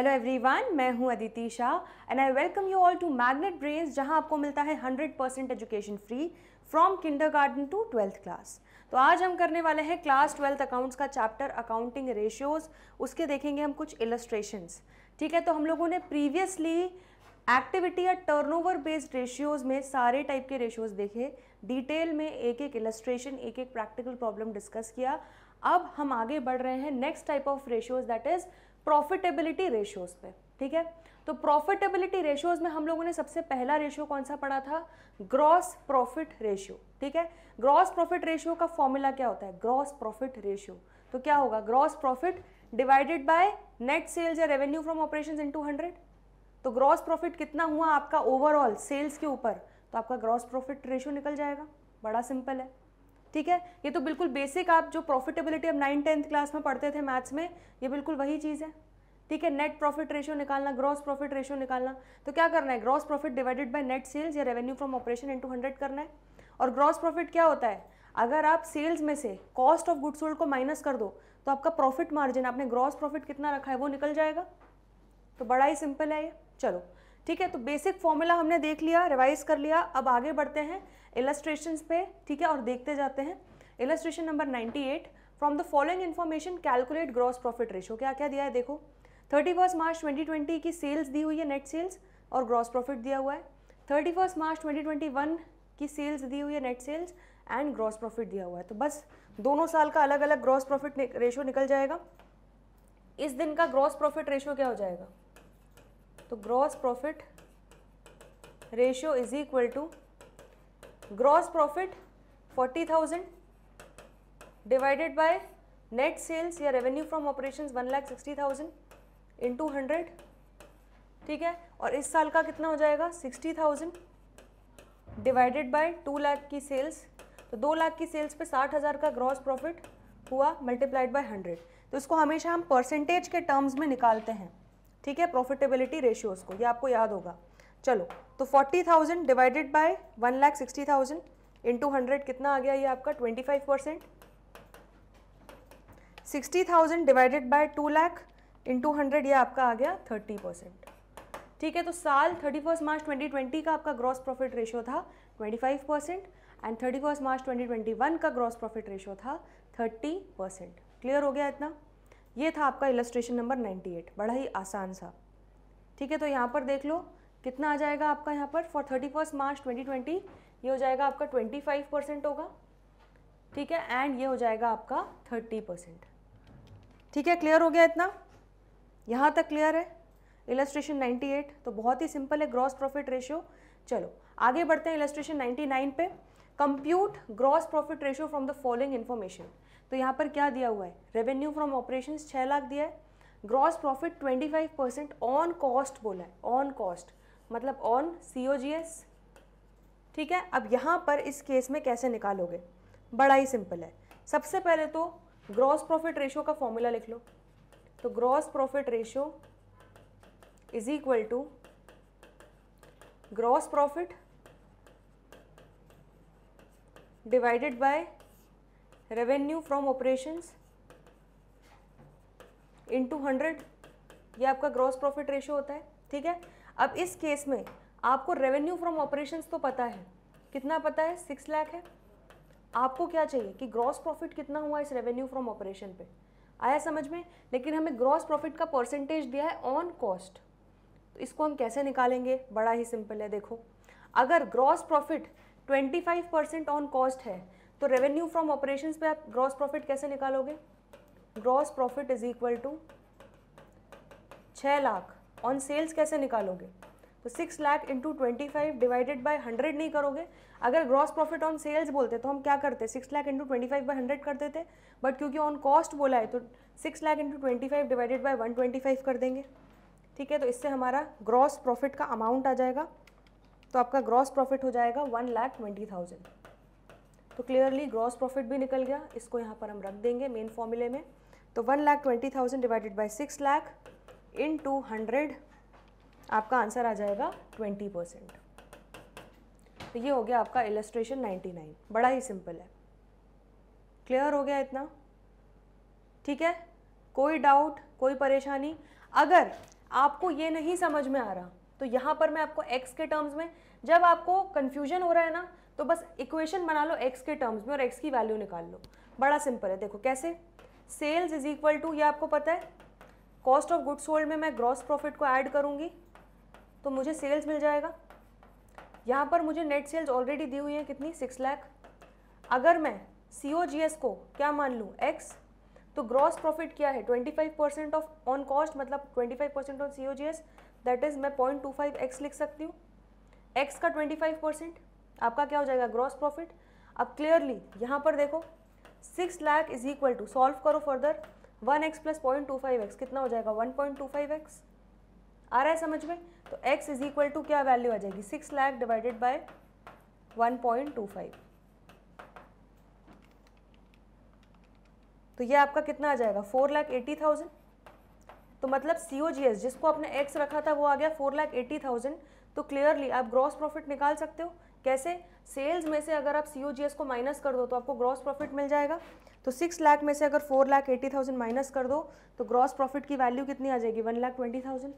hello everyone मैं हूं Aditi Shah and I welcome you all to Magnet Brains जहां आपको मिलता है 100 percent education free from kindergarten to twelfth class तो आज हम करने वाले हैं क्लास ट्वेल्थ अकाउंट्स का चैप्टर अकाउंटिंग रेशियोज़ उसके देखेंगे हम कुछ इलस्ट्रेशंस ठीक है तो हम लोगों ने प्रीवियसली एक्टिविटी या टर्नओवर बेस्ड रेशियोज़ में सारे टाइप के रेशियोज़ देखे डिटेल में एक एक इलस्ट्रेशन एक एक प्रैक्टिकल प्रॉब्लम डिस्कस किया अब हम आगे बढ़ रहे हैं next type of ratios that is profitability ratios पे ठीक है तो प्रॉफिटेबिलिटी रेशियोज में हम लोगों ने सबसे पहला रेशियो कौन सा पढ़ा था ग्रॉस प्रॉफिट रेशियो ठीक है ग्रॉस प्रॉफिट रेशियो का फॉर्मूला क्या होता है ग्रॉस प्रॉफिट रेशियो तो क्या होगा gross profit divided by net sales या revenue from operation into hundred तो ग्रॉस प्रॉफिट कितना हुआ आपका ओवरऑल सेल्स के ऊपर तो आपका ग्रॉस प्रॉफिट रेशियो निकल जाएगा बड़ा सिंपल है ठीक है ये तो बिल्कुल बेसिक आप जो प्रॉफिटेबिलिटी हम नाइन टेंथ क्लास में पढ़ते थे मैथ्स में ये बिल्कुल वही चीज़ है ठीक है नेट प्रॉफिट रेशियो निकालना ग्रॉस प्रॉफिट रेशियो निकालना तो क्या करना है gross profit divided by net sales या revenue from operation into hundred करना है और ग्रॉस प्रॉफिट क्या होता है अगर आप सेल्स में से कॉस्ट ऑफ गुड सोल्ड को माइनस कर दो तो आपका प्रॉफिट मार्जिन आपने ग्रॉस प्रॉफिट कितना रखा है वो निकल जाएगा तो बड़ा ही सिंपल है ये चलो ठीक है तो बेसिक फॉर्मूला हमने देख लिया रिवाइज कर लिया अब आगे बढ़ते हैं इलस्ट्रेशन पे ठीक है और देखते जाते हैं illustration number 98 from the following information calculate gross profit ratio क्या क्या दिया है देखो thirty first March twenty twenty की सेल्स दी हुई है नेट सेल्स और ग्रॉस प्रॉफिट दिया हुआ है thirty first March twenty twenty one की सेल्स दी हुई है net sales and gross profit दिया हुआ है तो बस दोनों साल का अलग अलग ग्रॉस प्रॉफिट रेशो निकल जाएगा इस दिन का ग्रॉस प्रॉफिट रेशो क्या हो जाएगा तो gross profit ratio is equal to gross profit forty thousand divided by net sales या revenue from operation one lakh sixty thousand into hundred ठीक है और इस साल का कितना हो जाएगा sixty thousand divided by two lakh की सेल्स तो दो लाख की सेल्स पे साठ हज़ार का ग्रॉस प्रॉफिट हुआ मल्टीप्लाइड बाय हंड्रेड तो इसको हमेशा हम परसेंटेज के टर्म्स में निकालते हैं ठीक है प्रॉफिटेबिलिटी रेशियोज़ को ये आपको याद होगा चलो तो forty thousand divided by one lakh sixty thousand into hundred कितना आ गया ये आपका twenty five percent sixty thousand divided by two lakh into hundred ये आपका आ गया थर्टी परसेंट ठीक है तो साल thirty first March twenty twenty का आपका ग्रॉस प्रॉफिट रेशियो था twenty five percent and thirty first March twenty twenty one का ग्रॉस प्रॉफिट रेशियो था थर्टी परसेंट क्लियर हो गया इतना ये था आपका इलस्ट्रेशन नंबर 98 बड़ा ही आसान सा ठीक है तो यहाँ पर देख लो कितना आ जाएगा आपका यहाँ पर for thirty first March twenty twenty ये हो जाएगा आपका ट्वेंटी फाइव परसेंट होगा ठीक है एंड ये हो जाएगा आपका थर्टी परसेंट ठीक है क्लियर हो गया इतना यहाँ तक क्लियर है इलस्ट्रेशन 98 तो बहुत ही सिंपल है ग्रॉस प्रॉफिट रेशियो चलो आगे बढ़ते हैं इलस्ट्रेशन नाइन पे compute gross profit ratio from the following information तो यहाँ पर क्या दिया हुआ है रेवेन्यू फ्रॉम ऑपरेशन छः लाख दिया है gross profit twenty five percent on cost बोला है ऑन कॉस्ट मतलब on C O G S ठीक है अब यहाँ पर इस केस में कैसे निकालोगे बड़ा ही सिंपल है सबसे पहले तो ग्रॉस प्रॉफिट रेशियो का फॉर्मूला लिख लो तो gross profit ratio is equal to gross profit divided by revenue from operations into hundred ये आपका ग्रॉस प्रॉफिट रेशियो होता है ठीक है अब इस केस में आपको रेवेन्यू फ्रॉम ऑपरेशंस तो पता है कितना पता है सिक्स लाख है आपको क्या चाहिए कि ग्रॉस प्रॉफिट कितना हुआ इस रेवेन्यू फ्रॉम ऑपरेशन पे आया समझ में लेकिन हमें ग्रॉस प्रॉफिट का परसेंटेज दिया है ऑन कॉस्ट तो इसको हम कैसे निकालेंगे बड़ा ही सिंपल है देखो अगर gross profit 25 percent on cost है तो रेवेन्यू फ्रॉम ऑपरेशंस पे आप ग्रॉस प्रॉफिट कैसे निकालोगे gross profit is equal to छः लाख ऑन सेल्स कैसे निकालोगे तो six lakh into twenty five divided by hundred नहीं करोगे अगर ग्रॉस प्रॉफिट ऑन सेल्स बोलते तो हम क्या करते six lakh into twenty five by hundred करते थे बट क्योंकि ऑन कॉस्ट बोला है तो six lakh into twenty five divided by one twenty five कर देंगे ठीक है तो इससे हमारा ग्रॉस प्रॉफिट का अमाउंट आ जाएगा तो आपका ग्रॉस प्रॉफिट हो जाएगा वन लाख ट्वेंटी थाउजेंड तो क्लियरली ग्रॉस प्रॉफिट भी निकल गया इसको यहाँ पर हम रख देंगे मेन फॉर्मूले में तो one lakh twenty thousand divided by six lakh into hundred आपका आंसर आ जाएगा ट्वेंटी परसेंट तो ये हो गया आपका इलस्ट्रेशन नाइन्टी नाइन बड़ा ही सिंपल है क्लियर हो गया इतना ठीक है कोई डाउट कोई परेशानी अगर आपको ये नहीं समझ में आ रहा तो यहाँ पर मैं आपको एक्स के टर्म्स में जब आपको कन्फ्यूजन हो रहा है ना तो बस इक्वेशन बना लो एक्स के टर्म्स में और एक्स की वैल्यू निकाल लो बड़ा सिंपल है देखो कैसे सेल्स इज इक्वल टू ये आपको पता है कॉस्ट ऑफ गुड्स सोल्ड में मैं ग्रॉस प्रॉफिट को ऐड करूँगी तो मुझे सेल्स मिल जाएगा यहाँ पर मुझे नेट सेल्स ऑलरेडी दी हुई है कितनी सिक्स लाख अगर मैं सी ओ जी एस को क्या मान लूँ एक्स तो ग्रॉस प्रॉफिट क्या है twenty five percent of on cost मतलब twenty five percent on C O G S that is मैं पॉइंट टू फाइव एक्स लिख सकती हूँ एक्स का ट्वेंटी फाइव परसेंट आपका क्या हो जाएगा ग्रॉस प्रॉफिट अब क्लियरली यहाँ पर देखो six lakh is equal to solve करो further one X plus point two five X कितना हो जाएगा one point two five X आ रहा है समझ में तो एक्स इज इक्वल टू क्या वैल्यू आ जाएगी six lakh divided by one point two five तो ये आपका कितना आ जाएगा फोर लाख एटी थाउजेंड तो मतलब सी ओ जी एस जिसको आपने एक्स रखा था वो आ गया फोर लाख एटी थाउजेंड तो क्लियरली आप ग्रॉस प्रॉफिट निकाल सकते हो कैसे सेल्स में से अगर आप सी को माइनस कर दो तो आपको ग्रॉस प्रॉफिट मिल जाएगा तो सिक्स लाख में से अगर four lakh eighty thousand minus कर दो तो ग्रॉस प्रॉफिट की वैल्यू कितनी आ जाएगी वन लाख ट्वेंटी थाउजेंड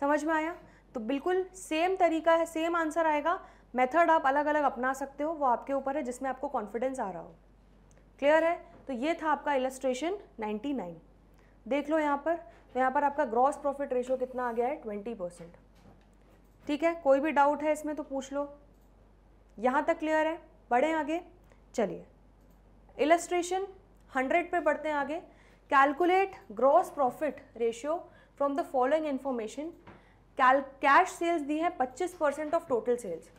समझ में आया तो बिल्कुल सेम तरीका है सेम आंसर आएगा मेथड आप अलग अलग अपना सकते हो वो आपके ऊपर है जिसमें आपको कॉन्फिडेंस आ रहा हो क्लियर है तो ये था आपका इलस्ट्रेशन नाइन देख लो यहाँ पर तो यहाँ पर आपका ग्रॉस प्रॉफिट रेशो कितना आ गया है ट्वेंटी परसेंट ठीक है कोई भी डाउट है इसमें तो पूछ लो यहाँ तक क्लियर है बढ़ें आगे चलिए इलस्ट्रेशन हंड्रेड पे बढ़ते हैं आगे calculate gross profit ratio from the following information cash sales दी है 25 परसेंट ऑफ टोटल सेल्स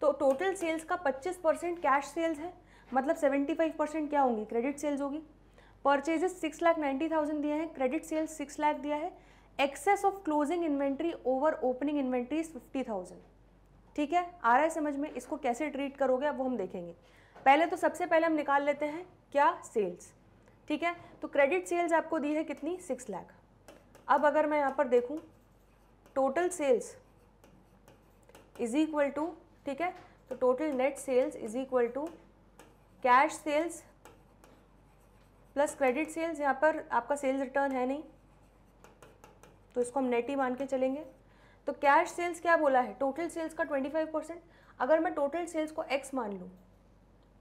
तो टोटल सेल्स का 25 परसेंट कैश सेल्स है मतलब 75 परसेंट क्या होंगी क्रेडिट सेल्स होगी purchases six lakh ninety thousand दिया है क्रेडिट सेल्स सिक्स लाख दिया है excess of closing inventory over opening inventories fifty thousand ठीक है आ रहा है समझ में इसको कैसे ट्रीट करोगे वो हम देखेंगे पहले तो सबसे पहले हम निकाल लेते हैं क्या सेल्स ठीक है तो क्रेडिट सेल्स आपको दी है कितनी सिक्स लाख अब अगर मैं यहाँ पर देखूँ total sales is equal to ठीक है तो total net sales is equal to cash sales plus credit sales यहाँ पर आपका सेल्स रिटर्न है नहीं तो इसको हम नेट ही मान के चलेंगे तो कैश सेल्स क्या बोला है टोटल सेल्स का 25 परसेंट अगर मैं टोटल सेल्स को एक्स मान लूँ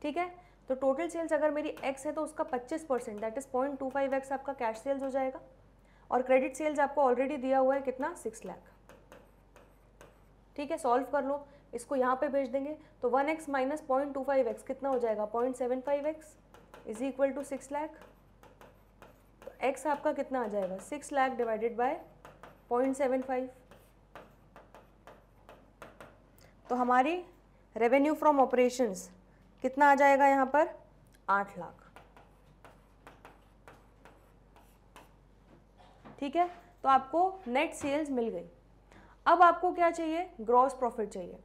ठीक है तो टोटल सेल्स अगर मेरी एक्स है तो उसका 25 percent that is point two five X आपका कैश सेल्स हो जाएगा और क्रेडिट सेल्स आपको ऑलरेडी दिया हुआ है कितना सिक्स लाख ठीक है सॉल्व कर लो इसको यहाँ पे भेज देंगे तो one X minus point two five X कितना हो जाएगा point seven five X is equal to six lakh तो एक्स आपका कितना आ जाएगा six lakh divided by point seven five तो हमारी रेवेन्यू फ्रॉम ऑपरेशंस कितना आ जाएगा यहाँ पर आठ लाख ठीक है तो आपको नेट सेल्स मिल गई अब आपको क्या चाहिए ग्रॉस प्रॉफिट चाहिए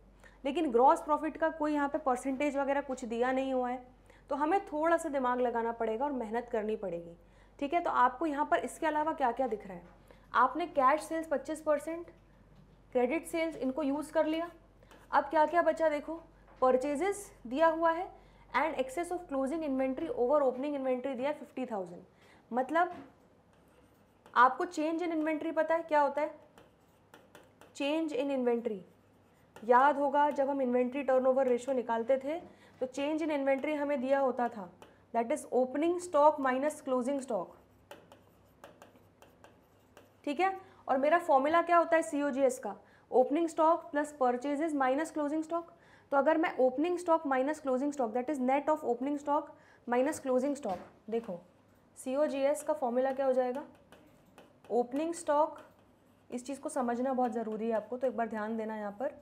लेकिन ग्रॉस प्रॉफिट का कोई यहाँ पे परसेंटेज वगैरह कुछ दिया नहीं हुआ है तो हमें थोड़ा सा दिमाग लगाना पड़ेगा और मेहनत करनी पड़ेगी ठीक है तो आपको यहाँ पर इसके अलावा क्या क्या दिख रहा है आपने cash sales 25 percent credit sales इनको यूज़ कर लिया अब क्या क्या बचा देखो परचेजेस दिया हुआ है and excess of closing inventory over opening inventory दिया फिफ्टी थाउजेंड मतलब आपको चेंज इन इन्वेंट्री पता है क्या होता है चेंज इन इन्वेंट्री याद होगा जब हम इन्वेंट्री टर्नओवर रेशियो निकालते थे तो चेंज इन इन्वेंट्री हमें दिया होता था that is opening stock minus closing stock ठीक है और मेरा फॉर्मूला क्या होता है सीओजीएस का opening stock plus purchases minus closing stock तो अगर मैं opening stock minus closing stock that is net of opening stock minus closing stock देखो सी ओ जी एस का फॉर्मूला क्या हो जाएगा ओपनिंग स्टॉक इस चीज़ को समझना बहुत ज़रूरी है आपको तो एक बार ध्यान देना यहाँ पर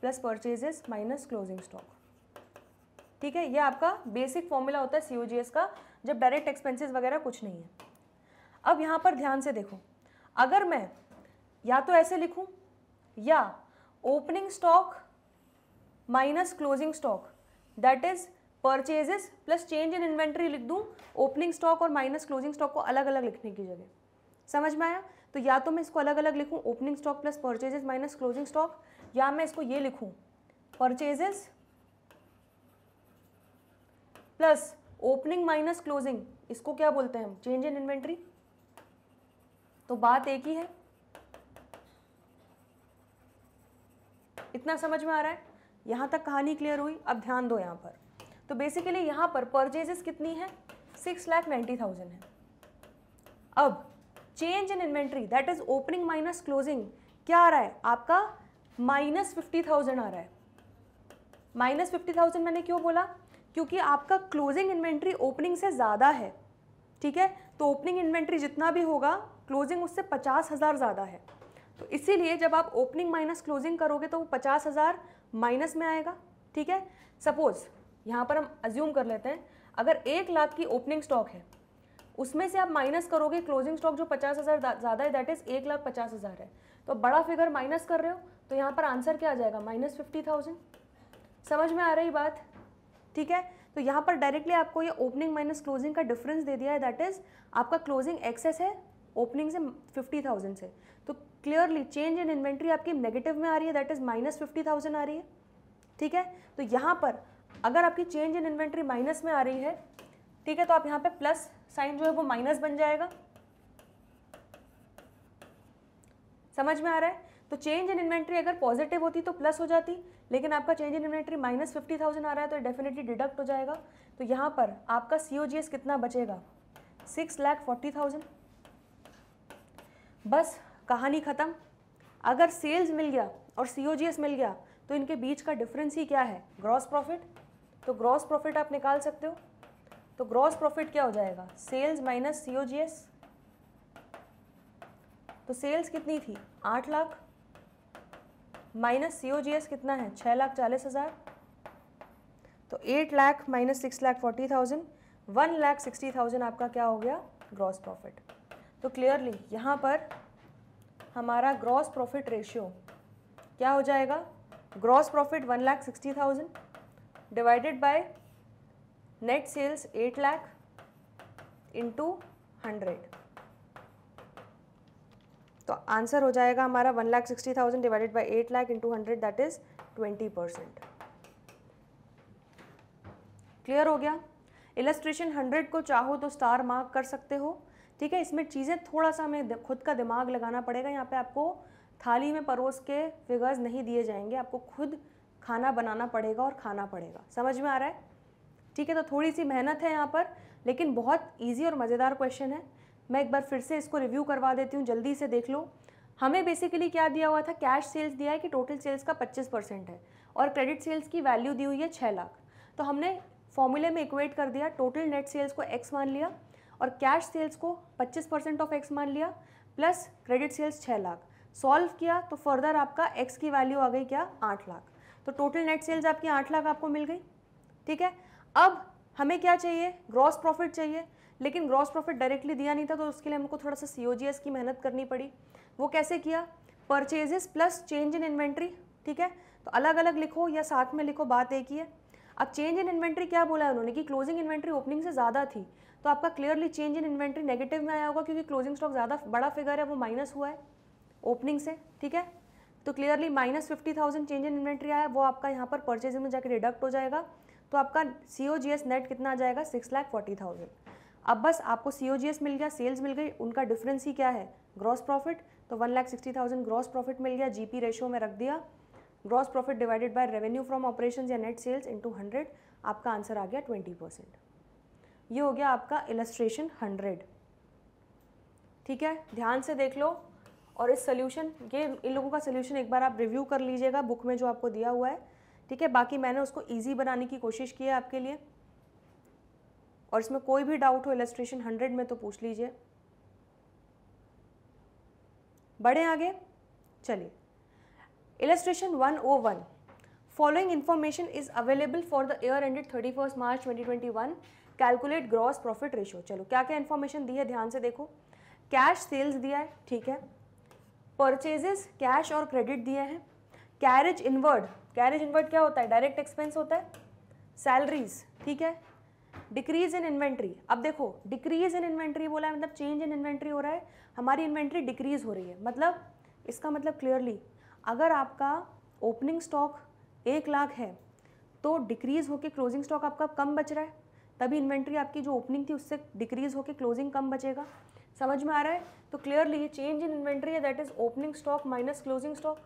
plus purchases minus closing stock ठीक है ये आपका बेसिक फॉर्मूला होता है सी ओ जी एस का जब डायरेक्ट एक्सपेंसेस वगैरह कुछ नहीं है अब यहाँ पर ध्यान से देखो अगर मैं या तो ऐसे लिखूँ या opening stock minus closing stock that is purchases plus change in inventory लिख दूँ ओपनिंग स्टॉक और माइनस क्लोजिंग स्टॉक को अलग अलग लिखने की जगह समझ में आया तो या तो मैं इसको अलग अलग लिखूँ opening stock plus purchases minus closing stock या मैं इसको ये लिखूँ purchases plus opening minus closing इसको क्या बोलते हैं हम चेंज इन इन्वेंट्री तो बात एक ही है इतना समझ में आ रहा है यहाँ तक कहानी क्लियर हुई अब ध्यान दो यहाँ पर तो बेसिकली यहाँ पर परचेजेस कितनी है सिक्स लैख नाइन्टी थाउजेंड है अब change in inventory that is opening minus closing क्या आ रहा है आपका माइनस फिफ्टी थाउजेंड आ रहा है माइनस फिफ्टी थाउजेंड मैंने क्यों बोला क्योंकि आपका क्लोजिंग इन्वेंट्री ओपनिंग से ज़्यादा है ठीक है तो ओपनिंग इन्वेंट्री जितना भी होगा क्लोजिंग उससे पचास हज़ार ज़्यादा है तो इसीलिए जब आप ओपनिंग माइनस क्लोजिंग करोगे तो वो पचास हज़ार माइनस में आएगा ठीक है सपोज़ यहाँ पर हम अज्यूम कर लेते हैं अगर एक लाख की ओपनिंग स्टॉक है उसमें से आप माइनस करोगे क्लोजिंग स्टॉक जो पचास हज़ार ज़्यादा है दैट इज़ एक लाख पचास हज़ार है तो बड़ा फिगर माइनस कर रहे हो तो यहाँ पर आंसर क्या आ जाएगा माइनस फिफ्टी थाउजेंड समझ में आ रही बात ठीक है तो यहाँ पर डायरेक्टली आपको ये ओपनिंग माइनस क्लोजिंग का डिफरेंस दे दिया है दैट इज़ आपका क्लोजिंग एक्सेस है ओपनिंग से फिफ्टी थाउजेंड से तो क्लियरली चेंज इन इन्वेंट्री आपकी नेगेटिव में आ रही है that is minus fifty thousand आ रही है ठीक है तो यहाँ पर अगर आपकी चेंज इन इन्वेंट्री माइनस में आ रही है ठीक है तो आप यहाँ पे प्लस साइन जो है वो माइनस बन जाएगा समझ में आ रहा है तो चेंज इन इन्वेंट्री अगर पॉजिटिव होती तो प्लस हो जाती लेकिन आपका change in inventory minus fifty thousand आ रहा है तो डेफिनेटली डिडक्ट हो जाएगा तो यहाँ पर आपका सी कितना बचेगा सिक्स लैख फोर्टी थाउजेंड बस कहानी ख़त्म अगर सेल्स मिल गया और सी मिल गया तो इनके बीच का डिफरेंस ही क्या है ग्रॉस प्रॉफिट तो ग्रॉस प्रॉफिट आप निकाल सकते हो तो ग्रॉस प्रॉफिट क्या हो जाएगा सेल्स माइनस सी तो सेल्स कितनी थी आठ लाख माइनस सी कितना है छः लाख चालीस हज़ार तो eight lakh minus six lakh forty thousand one lakh sixty thousand आपका क्या हो गया ग्रॉस प्रॉफिट तो क्लियरली यहाँ पर हमारा ग्रॉस प्रॉफिट रेशियो क्या हो जाएगा gross profit one lakh sixty thousand divided by net sales eight lakh into hundred तो आंसर हो जाएगा हमारा one lakh sixty thousand divided by eight lakh into hundred that is twenty percent clear हो गया इलस्ट्रेशन हंड्रेड को चाहो तो स्टार मार्क कर सकते हो ठीक है इसमें चीज़ें थोड़ा सा हमें खुद का दिमाग लगाना पड़ेगा यहाँ पे आपको थाली में परोस के फिगर्स नहीं दिए जाएंगे आपको खुद खाना बनाना पड़ेगा और खाना पड़ेगा समझ में आ रहा है ठीक है तो थोड़ी सी मेहनत है यहाँ पर लेकिन बहुत ईजी और मज़ेदार क्वेश्चन है मैं एक बार फिर से इसको रिव्यू करवा देती हूँ जल्दी से देख लो हमें बेसिकली क्या दिया हुआ था कैश सेल्स दिया है कि टोटल सेल्स का 25 परसेंट है और क्रेडिट सेल्स की वैल्यू दी हुई है छः लाख तो हमने फॉर्मूले में इक्वेट कर दिया टोटल नेट सेल्स को एक्स मान लिया और कैश सेल्स को 25 परसेंट ऑफ एक्स मान लिया plus credit sales 6 lakh solve किया तो फर्दर आपका एक्स की वैल्यू आ गई क्या आठ लाख तो टोटल नेट सेल्स आपकी आठ लाख आपको मिल गई ठीक है अब हमें क्या चाहिए ग्रॉस प्रॉफिट चाहिए लेकिन ग्रॉस प्रॉफिट डायरेक्टली दिया नहीं था तो उसके लिए हमको थोड़ा सा सी की मेहनत करनी पड़ी वो कैसे किया purchases plus change in inventory ठीक है तो अलग अलग लिखो या साथ में लिखो बात एक ही है अब चेंज इन इन्वेंट्री क्या बोला है उन्होंने कि क्लोजिंग इन्वेंट्री ओपनिंग से ज़्यादा थी तो आपका clearly change in inventory negative में आया होगा क्योंकि क्लोजिंग स्टॉक ज़्यादा बड़ा फिगर है वो माइनस हुआ है ओपनिंग से ठीक है तो clearly minus fifty thousand change in inventory आया वो आपका यहाँ पर परचेज में जाकर डिडक्ट हो जाएगा तो आपका C O G S net कितना आ जाएगा सिक्स लाख फोर्टी थाउजेंड अब बस आपको सी ओ जी एस मिल गया सेल्स मिल गई उनका डिफरेंस ही क्या है ग्रॉस प्रॉफिट तो one lakh sixty thousand gross profit मिल गया जी पी रेशियो में रख दिया gross profit divided by revenue from operation या नेट सेल्स इंटू हंड्रेड आपका आंसर आ गया ट्वेंटी परसेंट ये हो गया आपका इलस्ट्रेशन हंड्रेड ठीक है ध्यान से देख लो और इस सोल्यूशन ये इन लोगों का सोल्यूशन एक बार आप रिव्यू कर लीजिएगा बुक में जो आपको दिया हुआ है ठीक है बाकी मैंने उसको ईजी बनाने की कोशिश की है आपके लिए और इसमें कोई भी डाउट हो इलस्ट्रेशन हंड्रेड में तो पूछ लीजिए बढ़े आगे चलिए illustration one O one following information is available for the year ended thirty first March twenty twenty one calculate gross profit ratio चलो क्या क्या इन्फॉर्मेशन दी है ध्यान से देखो कैश सेल्स दिया है ठीक है परचेजेस कैश और क्रेडिट दिए हैं कैरेज इनवर्ड कैरेज इनवर्ड क्या होता है डायरेक्ट एक्सपेंस होता है सैलरीज ठीक है डिक्रीज इन इन्वेंट्री अब देखो डिक्रीज इन इन्वेंट्री बोला है मतलब चेंज इन इन्वेंट्री हो रहा है हमारी इन्वेंट्री डिक्रीज हो रही है मतलब इसका मतलब क्लियरली अगर आपका ओपनिंग स्टॉक एक लाख है तो डिक्रीज होकर क्लोजिंग स्टॉक आपका कम बच रहा है तभी इन्वेंट्री आपकी जो ओपनिंग थी उससे डिक्रीज़ होकर क्लोजिंग कम बचेगा समझ में आ रहा है तो क्लियरली ये चेंज इन इन्वेंट्री है that is opening stock minus closing stock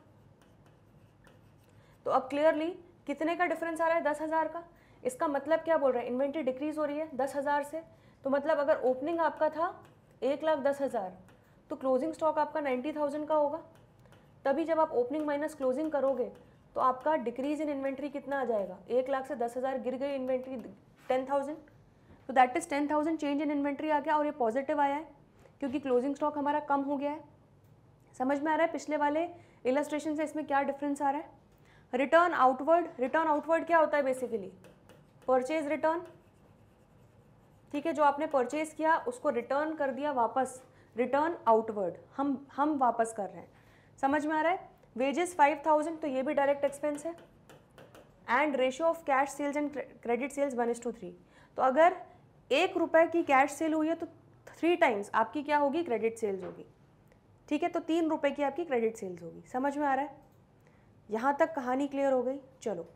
तो अब क्लियरली कितने का डिफरेंस आ रहा है दस हज़ार का इसका मतलब क्या बोल रहा है इन्वेंट्री डिक्रीज़ हो रही है दस हज़ार से तो मतलब अगर ओपनिंग आपका था एक लाख दस हज़ार तो क्लोजिंग स्टॉक आपका नाइन्टी थाउजेंड का होगा तभी जब आप ओपनिंग माइनस क्लोजिंग करोगे तो आपका डिक्रीज़ इन इन्वेंट्री कितना आ जाएगा एक लाख से दस हज़ार गिर गई इन्वेंट्री टेन थाउजेंड तो that is ten thousand change in inventory आ गया और ये पॉजिटिव आया है क्योंकि क्लोजिंग स्टॉक हमारा कम हो गया है समझ में आ रहा है पिछले वाले इलस्ट्रेशन से इसमें क्या डिफरेंस आ रहा है रिटर्न आउटवर्ड रिटर्न आउटवर्ड क्या होता है बेसिकली परचेज रिटर्न ठीक है जो आपने परचेज किया उसको रिटर्न कर दिया वापस रिटर्न आउटवर्ड हम हम वापस कर रहे हैं समझ में आ रहा है वेजेस फाइव थाउजेंड तो ये भी डायरेक्ट एक्सपेंस है and ratio of cash sales and credit sales one is to three तो अगर एक रुपए की कैश सेल हुई है तो थ्री टाइम्स आपकी क्या होगी क्रेडिट सेल्स होगी ठीक है तो तीन रुपये की आपकी क्रेडिट सेल्स होगी समझ में आ रहा है यहाँ तक कहानी क्लियर हो गई चलो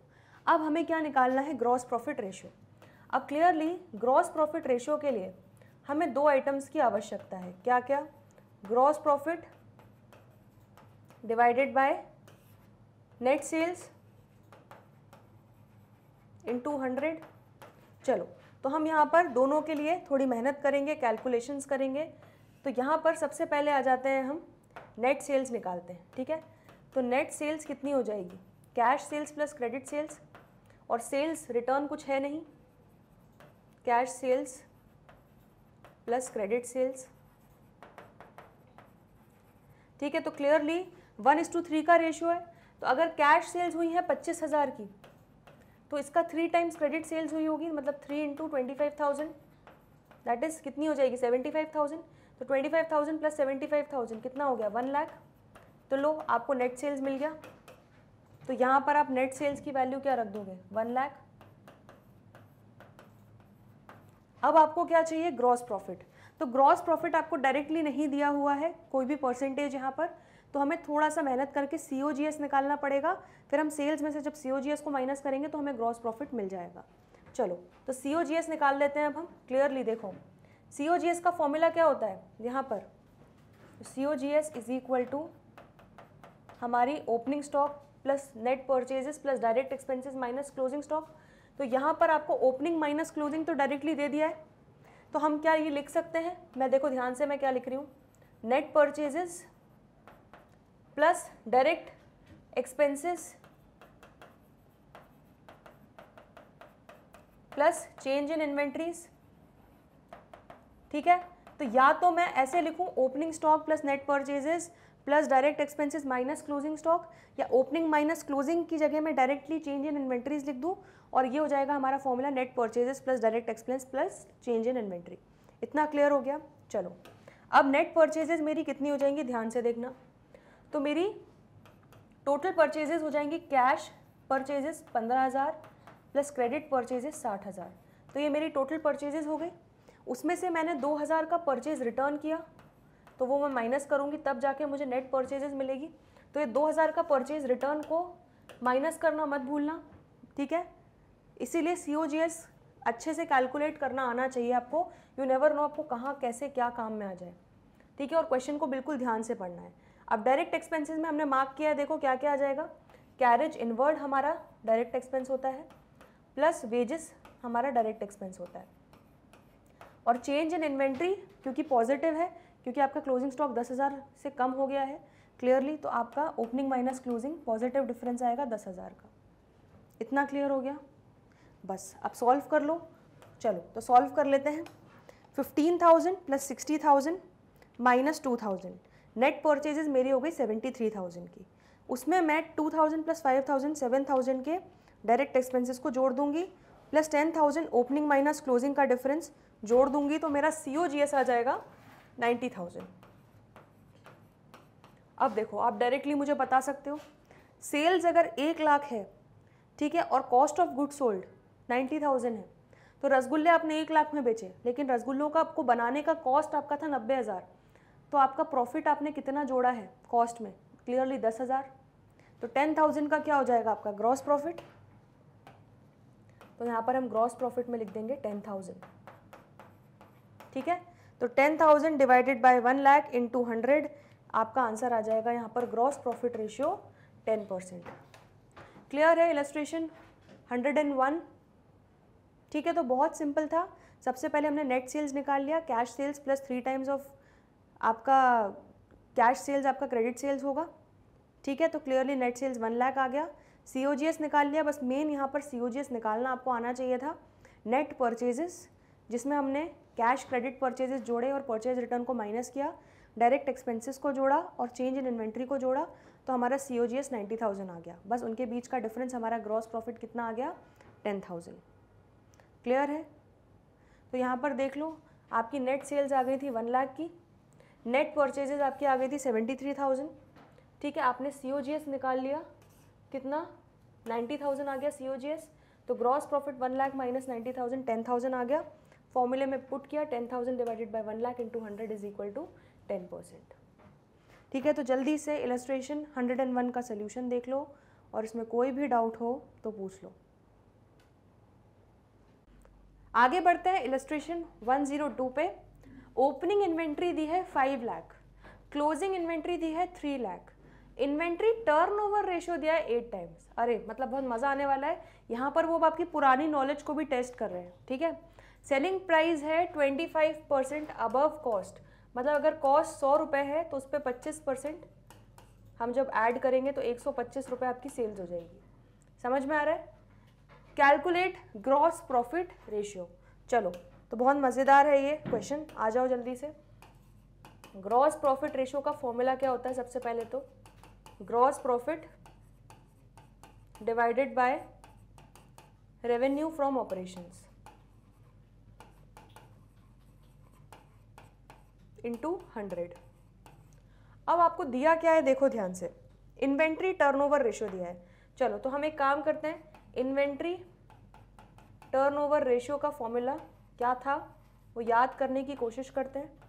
अब हमें क्या निकालना है ग्रॉस प्रॉफिट रेशियो अब क्लियरली ग्रॉस प्रॉफिट रेशियो के लिए हमें दो आइटम्स की आवश्यकता है क्या क्या gross profit divided by net sales into hundred चलो तो हम यहाँ पर दोनों के लिए थोड़ी मेहनत करेंगे कैलकुलेशंस करेंगे तो यहाँ पर सबसे पहले आ जाते हैं हम नेट सेल्स निकालते हैं ठीक है तो नेट सेल्स कितनी हो जाएगी cash sales plus credit sales और सेल्स रिटर्न कुछ है नहीं cash sales plus credit sales ठीक है तो clearly one is to three का रेशियो है तो अगर कैश सेल्स हुई है पच्चीस हज़ार की तो इसका थ्री टाइम्स क्रेडिट सेल्स हुई होगी मतलब three into twenty five thousand that is कितनी हो जाएगी सेवेंटी फाइव थाउजेंड तो twenty five thousand plus seventy five thousand कितना हो गया वन लाख तो लो आपको नेट सेल्स मिल गया तो यहाँ पर आप नेट सेल्स की वैल्यू क्या रख दोगे वन लाख अब आपको क्या चाहिए ग्रॉस प्रॉफिट तो ग्रॉस प्रॉफिट आपको डायरेक्टली नहीं दिया हुआ है कोई भी परसेंटेज यहाँ पर तो हमें थोड़ा सा मेहनत करके सी निकालना पड़ेगा फिर हम सेल्स में से जब सी को माइनस करेंगे तो हमें ग्रॉस प्रॉफिट मिल जाएगा चलो तो सी निकाल लेते हैं अब हम क्लियरली देखो सी का फॉर्मूला क्या होता है यहाँ पर C O G S is equal to हमारी opening stock plus net purchases plus direct expenses minus closing stock तो यहाँ पर आपको ओपनिंग माइनस क्लोजिंग तो डायरेक्टली दे दिया है तो हम क्या ये लिख सकते हैं मैं देखो ध्यान से मैं क्या लिख रही हूँ net purchases plus direct expenses plus change in inventories ठीक है तो या तो मैं ऐसे लिखूं opening stock plus net purchases plus direct expenses minus closing stock या ओपनिंग माइनस क्लोजिंग की जगह मैं डायरेक्टली चेंज इन इन्वेंट्रीज लिख दूं और ये हो जाएगा हमारा formula net purchases plus direct expense plus change in inventory इतना क्लियर हो गया चलो अब नेट परचेजेस मेरी कितनी हो जाएंगी ध्यान से देखना तो मेरी टोटल परचेजेज हो जाएंगी कैश परचेजेस पंद्रह हज़ार प्लस क्रेडिट परचेजेस साठ हज़ार तो ये मेरी टोटल परचेजेज हो गई उसमें से मैंने दो हज़ार का परचेज रिटर्न किया तो वो मैं माइनस करूँगी तब जाके मुझे नेट परचेजेज मिलेगी तो ये दो हज़ार का परचेज रिटर्न को माइनस करना मत भूलना ठीक है इसीलिए सी अच्छे से कैलकुलेट करना आना चाहिए आपको यू नेवर नो आपको कहाँ कैसे क्या काम में आ जाए ठीक है और क्वेश्चन को बिल्कुल ध्यान से पढ़ना है अब डायरेक्ट एक्सपेंसेस में हमने मार्क किया है देखो क्या क्या आ जाएगा कैरेज इनवर्ड हमारा डायरेक्ट एक्सपेंस होता है प्लस वेजेस हमारा डायरेक्ट एक्सपेंस होता है और चेंज इन इन्वेंट्री क्योंकि पॉजिटिव है क्योंकि आपका क्लोजिंग स्टॉक दस हज़ार से कम हो गया है क्लियरली तो आपका opening minus closing positive difference आएगा दस हज़ार का इतना क्लियर हो गया बस अब सॉल्व कर लो चलो तो सॉल्व कर लेते हैं fifteen thousand plus sixty thousand minus two thousand net purchases मेरी हो गई सेवेंटी थ्री थाउजेंड की उसमें मैं two thousand plus five thousand seven thousand के डायरेक्ट एक्सपेंसेस को जोड़ दूंगी plus ten thousand opening minus closing का डिफरेंस जोड़ दूंगी तो मेरा सी ओ जी एस आ जाएगा नाइन्टी थाउजेंड अब देखो आप डायरेक्टली मुझे बता सकते हो सेल्स अगर एक लाख है ठीक है और cost of good sold ninety thousand है तो रसगुल्ले आपने एक लाख में बेचे लेकिन रसगुल्लों का आपको बनाने का कॉस्ट आपका था नब्बे हज़ार तो आपका प्रॉफिट आपने कितना जोड़ा है कॉस्ट में क्लियरली दस हज़ार तो टेन थाउजेंड का क्या हो जाएगा आपका ग्रॉस प्रॉफिट तो यहाँ पर हम ग्रॉस प्रॉफिट में लिख देंगे टेन थाउजेंड ठीक है तो ten thousand divided by one lakh into hundred आपका आंसर आ जाएगा यहाँ पर gross profit ratio ten percent clear है इलस्ट्रेशन हंड्रेड एंड वन ठीक है तो बहुत सिंपल था सबसे पहले हमने नेट सेल्स निकाल लिया cash sales plus three times of आपका कैश सेल्स आपका क्रेडिट सेल्स होगा ठीक है तो clearly net sales one lakh आ गया सी ओ जी एस निकाल लिया बस मेन यहाँ पर सी ओ जी एस निकालना आपको आना चाहिए था नेट परचेजेस जिसमें हमने कैश क्रेडिट परचेजेस जोड़े और परचेज रिटर्न को माइनस किया डायरेक्ट एक्सपेंसेस को जोड़ा और चेंज इन इन्वेंट्री को जोड़ा तो हमारा C O G S ninety thousand आ गया बस उनके बीच का डिफरेंस हमारा ग्रॉस प्रॉफिट कितना आ गया टेन थाउजेंड क्लियर है तो यहाँ पर देख लो आपकी नेट सेल्स आ गई थी वन लाख की नेट परचेजेज आपकी आ गई थी सेवेंटी थ्री थाउजेंड ठीक है आपने सी ओ जी एस निकाल लिया कितना नाइन्टी थाउजेंड आ गया सी ओ जी एस तो gross profit one lakh minus ninety thousand ten thousand आ गया फॉर्मूले में पुट किया ten thousand divided by one lakh into hundred is equal to ten percent ठीक है तो जल्दी से इलस्ट्रेशन हंड्रेड एंड वन का सोल्यूशन देख लो और इसमें कोई भी डाउट हो तो पूछ लो आगे बढ़ते हैं इलस्ट्रेशन वन जीरो टू पे ओपनिंग इन्वेंट्री दी है फाइव लाख क्लोजिंग इन्वेंट्री दी है three lakh inventory turnover ratio दिया है एट टाइम्स अरे मतलब बहुत मज़ा आने वाला है यहाँ पर वो अब आपकी पुरानी नॉलेज को भी टेस्ट कर रहे हैं ठीक है सेलिंग प्राइस है twenty five percent above cost मतलब अगर कॉस्ट सौ रुपये है तो उस पर पच्चीस परसेंट हम जब ऐड करेंगे तो एक सौ पच्चीस रुपये आपकी सेल्स हो जाएगी समझ में आ रहा है कैलकुलेट ग्रॉस प्रॉफिट रेशियो चलो तो बहुत मज़ेदार है ये क्वेश्चन आ जाओ जल्दी से ग्रॉस प्रॉफिट रेशो का फॉर्मूला क्या होता है सबसे पहले तो gross profit divided by revenue from operations into hundred अब आपको दिया क्या है देखो ध्यान से इन्वेंट्री टर्नओवर रेशो दिया है चलो तो हम एक काम करते हैं इन्वेंट्री टर्नओवर रेशो का फॉर्मूला क्या था वो याद करने की कोशिश करते हैं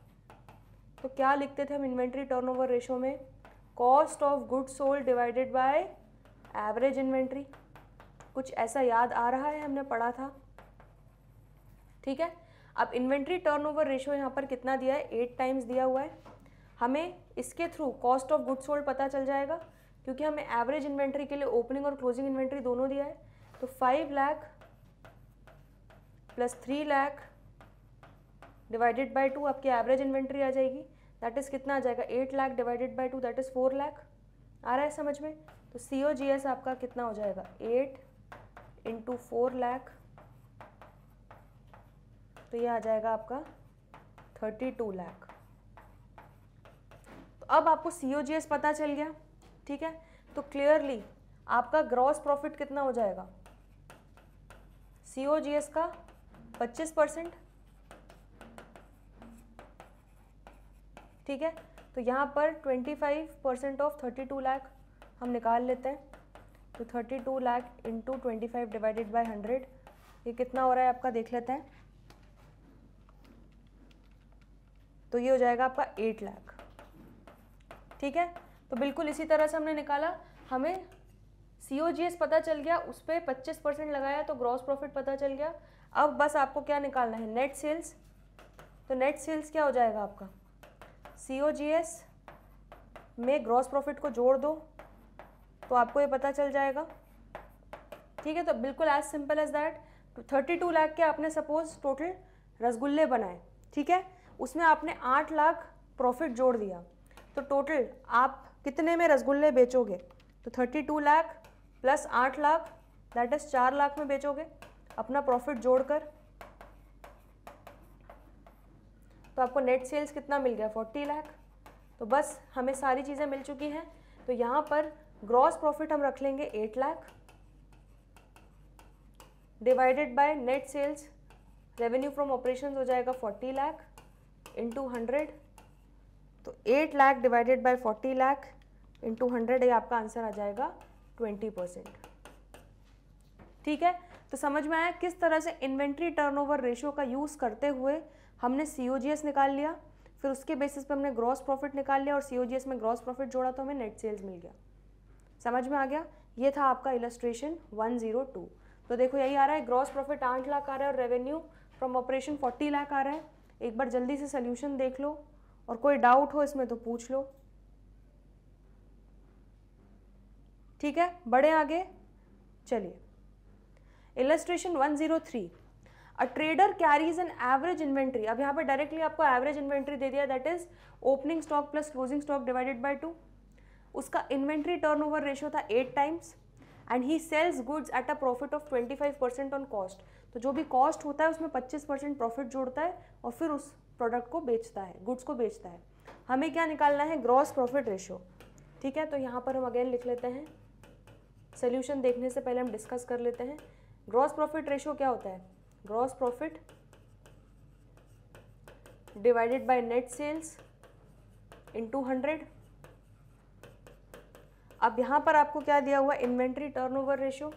तो क्या लिखते थे हम इन्वेंट्री टर्नओवर रेशो में cost of good sold divided by average inventory कुछ ऐसा याद आ रहा है हमने पढ़ा था ठीक है अब इन्वेंट्री टर्नओवर रेशो यहाँ पर कितना दिया है एट टाइम्स दिया हुआ है हमें इसके through cost of good sold पता चल जाएगा क्योंकि हमें एवरेज इन्वेंट्री के लिए ओपनिंग और क्लोजिंग इन्वेंट्री दोनों दिया है तो five lakh plus three lakh divided by two आपकी एवरेज इन्वेंट्री आ जाएगी दैट इज़ कितना आ जाएगा eight lakh divided by two that is four lakh आ रहा है समझ में तो सी ओ जी एस आपका कितना हो जाएगा एट इंटू फोर लैख तो ये आ जाएगा आपका थर्टी टू लैख तो अब आपको सी ओ जी एस पता चल गया ठीक है तो क्लियरली आपका ग्रॉस प्रॉफिट कितना हो जाएगा सी ओ जी एस का पच्चीस परसेंट ठीक है तो यहाँ पर twenty five percent of thirty two lakh हम निकाल लेते हैं तो thirty two lakh into twenty five divided by hundred ये कितना हो रहा है आपका देख लेते हैं तो ये हो जाएगा आपका एट लाख ठीक है तो बिल्कुल इसी तरह से हमने निकाला हमें सी पता चल गया उस पर पच्चीस परसेंट लगाया तो ग्रॉस प्रॉफिट पता चल गया अब बस आपको क्या निकालना है नेट सेल्स तो नेट सेल्स क्या हो जाएगा आपका सी ओ जी एस में ग्रॉस प्रॉफिट को जोड़ दो तो आपको ये पता चल जाएगा ठीक है तो बिल्कुल as simple as that thirty two lakh के आपने सपोज टोटल रसगुल्ले बनाए ठीक है उसमें आपने आठ लाख प्रॉफिट जोड़ दिया तो टोटल आप कितने में रसगुल्ले बेचोगे तो थर्टी टू लाख प्लस आठ लाख दैट इज़ चार लाख में बेचोगे अपना प्रॉफिट जोड़कर तो आपको नेट सेल्स कितना मिल गया फोर्टी लाख तो बस हमें सारी चीज़ें मिल चुकी हैं तो यहाँ पर ग्रॉस प्रॉफिट हम रख लेंगे eight lakh divided by net sales revenue from operation हो जाएगा फोर्टी लाख इंटू हंड्रेड तो eight lakh divided by forty lakh into hundred ये आपका आंसर आ जाएगा ट्वेंटी परसेंट ठीक है तो समझ में आया किस तरह से इन्वेंट्री टर्नओवर रेशियो का यूज़ करते हुए हमने सी निकाल लिया फिर उसके बेसिस पे हमने ग्रॉस प्रॉफिट निकाल लिया और सी में ग्रॉस प्रॉफिट जोड़ा तो हमें नेट सेल्स मिल गया समझ में आ गया ये था आपका इलस्ट्रेशन 102 तो देखो यही आ रहा है ग्रॉस प्रॉफिट आठ लाख आ रहा है और revenue from operation forty lakh आ रहा है एक बार जल्दी से सोल्यूशन देख लो और कोई डाउट हो इसमें तो पूछ लो ठीक है बड़े आगे चलिए illustration 103 a trader carries an average inventory अब यहाँ पर डायरेक्टली आपको एवरेज इन्वेंट्री दे दिया that is opening stock plus closing stock divided by two उसका इन्वेंट्री ओवर रेशियो था eight times and he sells goods at a profit of 25 percent on cost तो जो भी कॉस्ट होता है उसमें 25 परसेंट प्रॉफिट जोड़ता है और फिर उस प्रोडक्ट को बेचता है गुड्स को बेचता है हमें क्या निकालना है ग्रॉस प्रॉफिट रेशियो ठीक है तो यहाँ पर हम अगेन लिख लेते हैं सोल्यूशन देखने से पहले हम डिस्कस कर लेते हैं ग्रॉस प्रॉफिट रेशो क्या होता है gross profit divided by net sales into hundred अब यहां पर आपको क्या दिया हुआ इन्वेंट्री टर्नओवर रेशो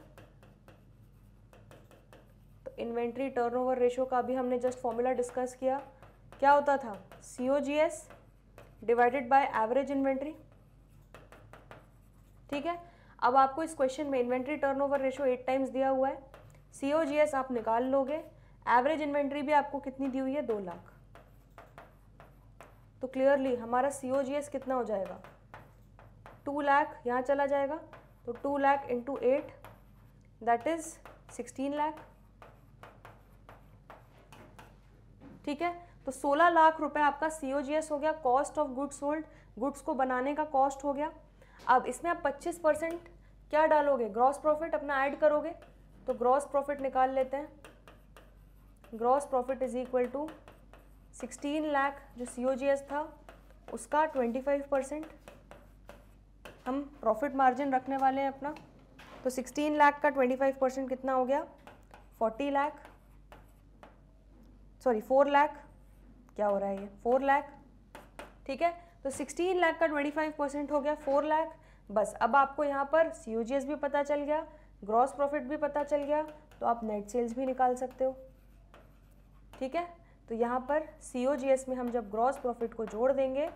तो इन्वेंट्री टर्नओवर रेशो का भी हमने जस्ट फॉर्मूला डिस्कस किया क्या होता था COGS G S divided by average inventory ठीक है अब आपको इस क्वेश्चन में inventory turnover ratio eight times दिया हुआ है सी ओ जी एस आप निकाल लोगे एवरेज इन्वेंट्री भी आपको कितनी दी हुई है दो लाख तो क्लियरली हमारा सी ओ जी एस कितना हो जाएगा टू लाख यहाँ चला जाएगा तो two lakh into eight that is sixteen lakh ठीक है तो सोलह लाख रुपए आपका सी ओ जी एस हो गया cost of goods sold goods को बनाने का कॉस्ट हो गया अब इसमें आप पच्चीस परसेंट क्या डालोगे ग्रॉस प्रॉफिट अपना ऐड करोगे तो ग्रॉस प्रॉफिट निकाल लेते हैं gross profit is equal to sixteen lakh जो सी था उसका ट्वेंटी फाइव परसेंट हम प्रॉफिट मार्जिन रखने वाले हैं अपना तो सिक्सटीन लाख का ट्वेंटी फाइव परसेंट कितना हो गया forty lakh sorry four lakh क्या हो रहा है ये फोर लाख ठीक है तो सिक्सटीन लाख का ट्वेंटी फाइव परसेंट हो गया फोर लाख बस अब आपको यहाँ पर सी भी पता चल गया ग्रॉस प्रॉफिट भी पता चल गया तो आप नेट सेल्स भी निकाल सकते हो ठीक है तो यहाँ पर सी ओ जी एस में हम जब ग्रॉस प्रॉफिट को जोड़ देंगे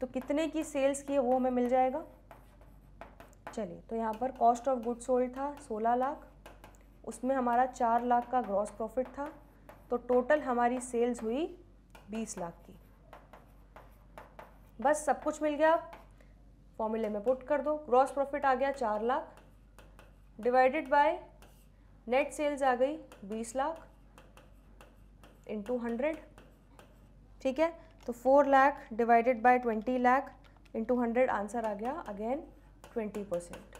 तो कितने की सेल्स की है वो हमें मिल जाएगा चलिए तो यहाँ पर कॉस्ट ऑफ गुड सोल्ड था 16 लाख उसमें हमारा 4 लाख का ग्रॉस प्रॉफिट था तो टोटल हमारी सेल्स हुई 20 लाख की बस सब कुछ मिल गया फॉर्मूले में पुट कर दो ग्रॉस प्रॉफिट आ गया 4 lakh divided by net sales आ गई बीस लाख इंटू हंड्रेड ठीक है तो four lakh divided by twenty lakh into hundred answer आ गया अगेन 20 परसेंट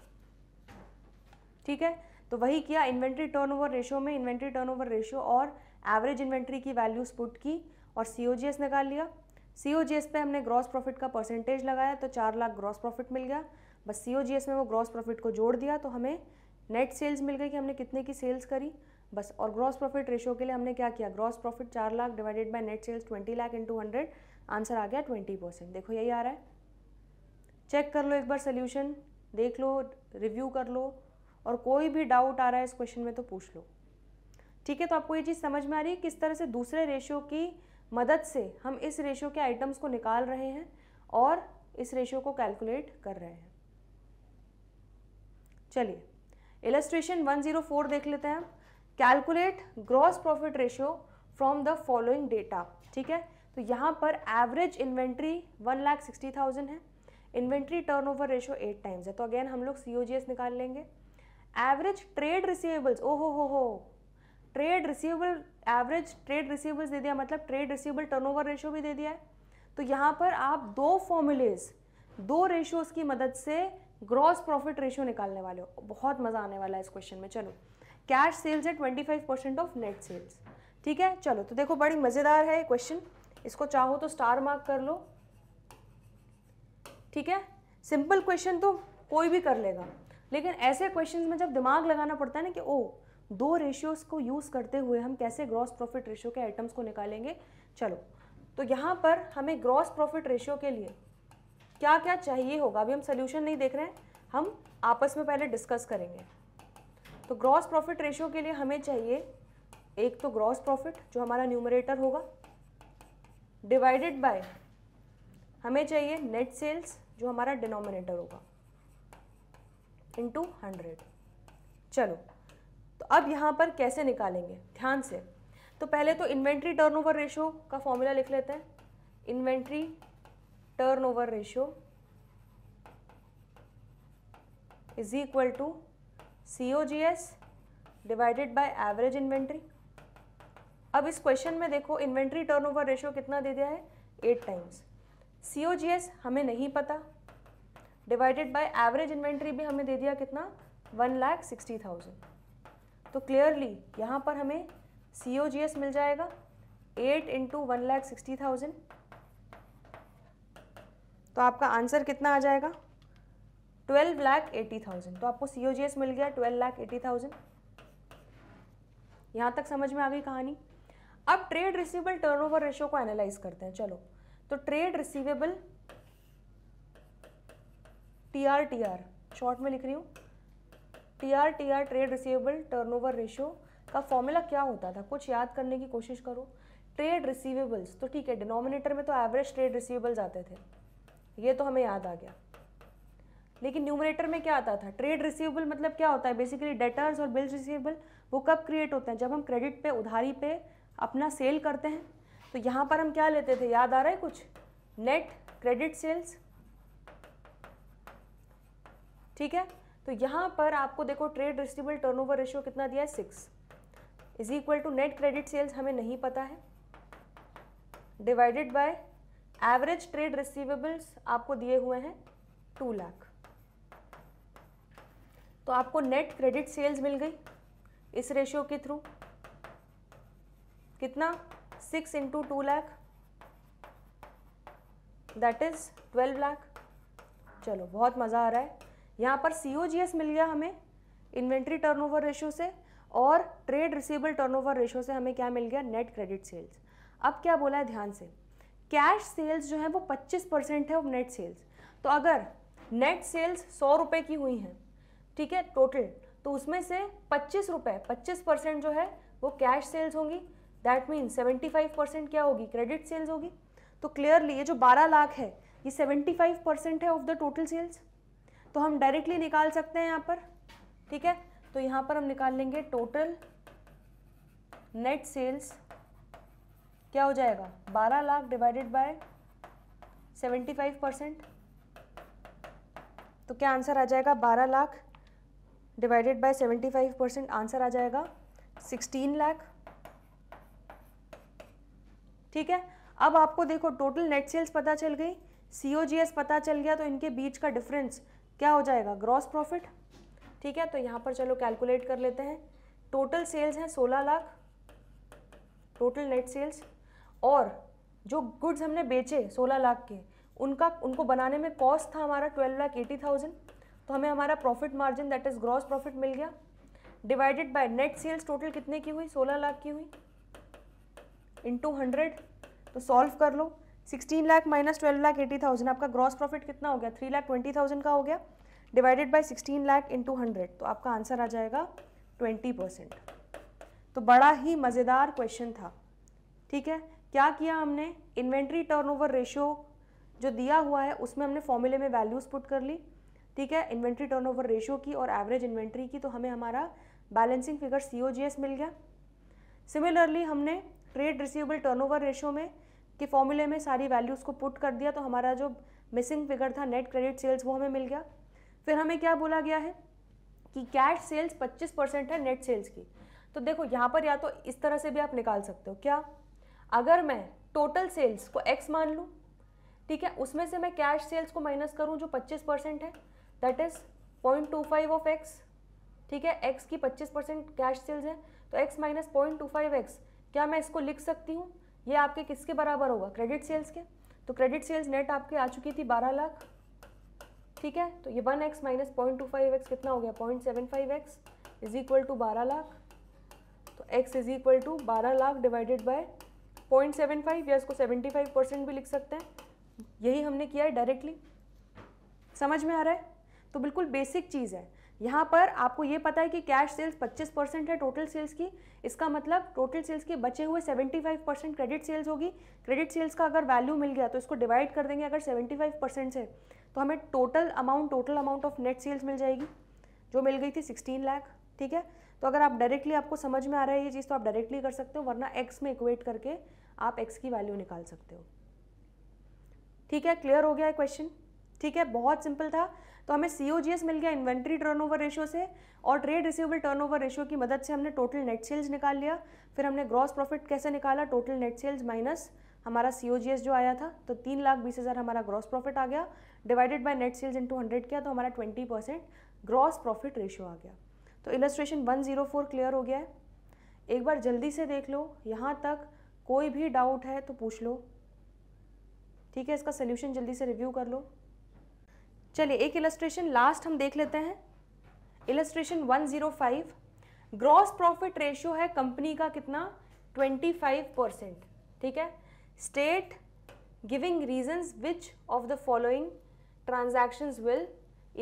ठीक है तो वही किया इन्वेंट्री टर्नओवर रेशियो में इन्वेंट्री टर्नओवर रेशियो और एवरेज इन्वेंट्री की वैल्यूज पुट की और सी निकाल लिया सी पे हमने ग्रॉस प्रॉफिट का परसेंटेज लगाया तो चार लाख ग्रॉस प्रॉफिट मिल गया बस सी में वो ग्रॉस प्रॉफिट को जोड़ दिया तो हमें नेट सेल्स मिल गई कि हमने कितने की सेल्स करी बस और ग्रॉस प्रॉफिट रेशियो के लिए हमने क्या किया ग्रॉस प्रॉफिट चार lakh divided by net sales twenty lakh into hundred answer आ गया ट्वेंटी परसेंट देखो यही आ रहा है चेक कर लो एक बार सोल्यूशन देख लो रिव्यू कर लो और कोई भी डाउट आ रहा है इस क्वेश्चन में तो पूछ लो ठीक है तो आपको ये चीज़ समझ में आ रही है किस तरह से दूसरे रेशो की मदद से हम इस रेशो के आइटम्स को निकाल रहे हैं और इस रेशो को कैलकुलेट कर रहे हैं चलिए इलस्ट्रेशन 104 देख लेते हैं calculate gross profit ratio from the following data ठीक है तो यहाँ पर average inventory one lakh sixty thousand है inventory turnover ratio eight times है तो अगेन हम लोग सी ओ जी एस निकाल लेंगे एवरेज ट्रेड रिसीवेबल्स ओ हो हो हो trade receivable average trade receivables दे दिया मतलब ट्रेड रिसीवेबल टर्नओवर रेशियो भी दे दिया है तो यहाँ पर आप दो फॉर्मूलेज दो रेशियोज की मदद से ग्रॉस प्रॉफिट रेशियो निकालने वाले हो बहुत मज़ा आने वाला है इस क्वेश्चन में चलो कैश सेल्स है twenty five percent of net sales ठीक है चलो तो देखो बड़ी मज़ेदार है क्वेश्चन इसको चाहो तो स्टार मार्क कर लो ठीक है सिंपल क्वेश्चन तो कोई भी कर लेगा लेकिन ऐसे क्वेश्चन में जब दिमाग लगाना पड़ता है ना कि ओ दो रेशियोज को यूज़ करते हुए हम कैसे ग्रॉस प्रॉफिट रेशियो के आइटम्स को निकालेंगे चलो तो यहाँ पर हमें ग्रॉस प्रॉफिट रेशियो के लिए क्या क्या चाहिए होगा अभी हम सोल्यूशन नहीं देख रहे हैं हम आपस में पहले डिस्कस करेंगे तो ग्रॉस प्रॉफिट रेशियो के लिए हमें चाहिए एक तो ग्रॉस प्रॉफिट जो हमारा न्यूमरेटर होगा डिवाइडेड बाय हमें चाहिए नेट सेल्स जो हमारा डिनोमिनेटर होगा टू हंड्रेड चलो तो अब यहाँ पर कैसे निकालेंगे ध्यान से तो पहले तो इन्वेंट्री टर्नओवर रेशो का फॉर्मूला लिख लेते हैं inventory turnover ratio is equal to COGS divided by average inventory अब इस क्वेश्चन में देखो इन्वेंट्री टर्नओवर रेशियो कितना दे दिया है एट टाइम्स सीओजीएस हमें नहीं पता डिवाइडेड बाय एवरेज इन्वेंट्री भी हमें दे दिया कितना वन लाख सिक्सटी थाउजेंड तो क्लियरली यहाँ पर हमें सी मिल जाएगा eight into one lakh sixty thousand तो आपका आंसर कितना आ जाएगा ट्वेल्व लाख एटी थाउजेंड तो आपको सी जी एस मिल गया ट्वेल्व लाख एटी थाउजेंड यहाँ तक समझ में आ गई कहानी अब ट्रेड रिसीवेबल टर्नओवर रेशियो को एनालाइज करते हैं चलो तो trade receivable T R T R short में लिख रही हूँ T R T R trade receivable turnover ratio का फॉर्मूला क्या होता था कुछ याद करने की कोशिश करो ट्रेड रिसीवेबल्स तो ठीक है डिनोमिनेटर में तो एवरेज ट्रेड रिसीवेबल्स आते थे ये तो हमें याद आ गया लेकिन न्यूमरेटर में क्या आता था ट्रेड रिसीवेबल मतलब क्या होता है बेसिकली डेटर्स और बिल्स रिसीवेबल वो कब क्रिएट होते हैं जब हम क्रेडिट पे उधारी पे अपना सेल करते हैं तो यहाँ पर हम क्या लेते थे याद आ रहा है कुछ नेट क्रेडिट सेल्स ठीक है तो यहाँ पर आपको देखो ट्रेड रिसीवेबल टर्नओवर रेशियो कितना दिया है six is equal to net credit sales हमें नहीं पता है divided by average trade receivables आपको दिए हुए हैं टू लाख तो आपको नेट क्रेडिट सेल्स मिल गई इस रेशियो के थ्रू कितना six into two lakh that is twelve lakh चलो बहुत मज़ा आ रहा है यहां पर सीओजीएस मिल गया हमें इन्वेंट्री टर्नओवर रेशियो से और ट्रेड रिसीवेबल टर्नओवर रेशियो से हमें क्या मिल गया नेट क्रेडिट सेल्स अब क्या बोला है ध्यान से कैश सेल्स जो है वो 25 परसेंट है ऑफ नेट सेल्स तो अगर नेट सेल्स सौ रुपये की हुई हैं ठीक है टोटल तो उसमें से पच्चीस रुपये पच्चीस परसेंट जो है वो कैश सेल्स होंगी that means seventy five percent क्या होगी क्रेडिट सेल्स होगी तो क्लियरली ये जो बारह लाख है ये सेवेंटी फाइव परसेंट है ऑफ द टोटल सेल्स तो हम डायरेक्टली निकाल सकते हैं यहाँ पर ठीक है तो यहाँ पर हम निकाल लेंगे टोटल नेट सेल्स क्या हो जाएगा बारह lakh divided by seventy five percent तो क्या आंसर आ जाएगा बारह lakh divided by seventy five percent answer आ जाएगा सिक्सटीन लाख ठीक है अब आपको देखो टोटल नेट सेल्स पता चल गई सी पता चल गया तो इनके बीच का डिफरेंस क्या हो जाएगा ग्रॉस प्रॉफिट ठीक है तो यहाँ पर चलो कैलकुलेट कर लेते हैं टोटल सेल्स हैं सोलह लाख टोटल नेट सेल्स और जो गुड्स हमने बेचे सोलह लाख के उनका उनको बनाने में कॉस्ट था हमारा ट्वेल्व लाख एटी थाउजेंड तो हमें हमारा profit margin that is gross profit मिल गया divided by net sales total कितने की हुई सोलह लाख की हुई इंटू हंड्रेड तो सॉल्व कर लो sixteen lakh minus twelve lakh eighty thousand आपका ग्रॉस प्रॉफिट कितना हो गया थ्री लाख ट्वेंटी थाउजेंड का हो गया divided by sixteen lakh into hundred तो आपका आंसर आ जाएगा ट्वेंटी परसेंट तो बड़ा ही मज़ेदार क्वेश्चन था ठीक है क्या किया हमने इन्वेंट्री टर्नओवर रेशियो जो दिया हुआ है उसमें हमने फॉर्मूले में वैल्यूज़ पुट कर ली ठीक है इन्वेंट्री टर्नओवर रेशियो की और एवरेज इन्वेंट्री की तो हमें हमारा बैलेंसिंग फिगर सी मिल गया सिमिलरली हमने ट्रेड रिसीवेबल टर्नओवर रेशियो में के फॉर्मूले में सारी वैल्यूज़ को पुट कर दिया तो हमारा जो मिसिंग फिगर था नेट क्रेडिट सेल्स वो हमें मिल गया फिर हमें क्या बोला गया है कि कैश सेल्स 25 परसेंट है नेट सेल्स की तो देखो यहाँ पर या तो इस तरह से भी आप निकाल सकते हो क्या अगर मैं टोटल सेल्स को एक्स मान लूँ ठीक है उसमें से मैं कैश सेल्स को माइनस करूँ जो पच्चीस परसेंट है that is point two five of X ठीक है एक्स की पच्चीस परसेंट कैश सेल्स है तो X minus point two five X क्या मैं इसको लिख सकती हूँ ये आपके किसके बराबर होगा क्रेडिट सेल्स के तो क्रेडिट सेल्स नेट आपके आ चुकी थी बारह लाख ठीक है तो ये one X minus point two five X कितना हो गया point seven five X is equal to बारह लाख तो एक्स इज इक्वल टू बारह lakh divided by point seven five या इसको सेवेंटी फाइव परसेंट भी लिख सकते हैं यही हमने किया है डायरेक्टली समझ में आ रहा है तो बिल्कुल बेसिक चीज़ है यहाँ पर आपको ये पता है कि कैश सेल्स 25 परसेंट है टोटल सेल्स की इसका मतलब टोटल सेल्स के बचे हुए 75 परसेंट क्रेडिट सेल्स होगी क्रेडिट सेल्स का अगर वैल्यू मिल गया तो इसको डिवाइड कर देंगे अगर 75 परसेंट से तो हमें total amount total amount of net sales मिल जाएगी जो मिल गई थी 16 लाख ठीक है तो अगर आप डायरेक्टली आपको समझ में आ रहा है ये चीज़ तो आप डायरेक्टली कर सकते हो वरना एक्स में इक्वेट करके आप एक्स की वैल्यू निकाल सकते हो ठीक है क्लियर हो गया है क्वेश्चन ठीक है बहुत सिंपल था तो हमें सी मिल गया इन्वेंट्री टर्नओवर रेशियो से और ट्रेड टर्न टर्नओवर रेशियो की मदद से हमने टोटल नेट सेल्स निकाल लिया फिर हमने ग्रॉस प्रॉफिट कैसे निकाला टोटल नेट सेल्स माइनस हमारा सी जो आया था तो तीन लाख बीस हज़ार हमारा ग्रॉस प्रॉफिट आ गया divided by net sales into hundred किया तो हमारा twenty percent gross profit ratio आ गया तो इलस्ट्रेशन 104 क्लियर हो गया है एक बार जल्दी से देख लो यहाँ तक कोई भी डाउट है तो पूछ लो ठीक है इसका सोल्यूशन जल्दी से रिव्यू कर लो चलिए एक इलस्ट्रेशन लास्ट हम देख लेते हैं इलस्ट्रेशन 105 ग्रॉस प्रॉफिट रेशियो है कंपनी का कितना 25 परसेंट ठीक है state giving reasons which of the following transactions will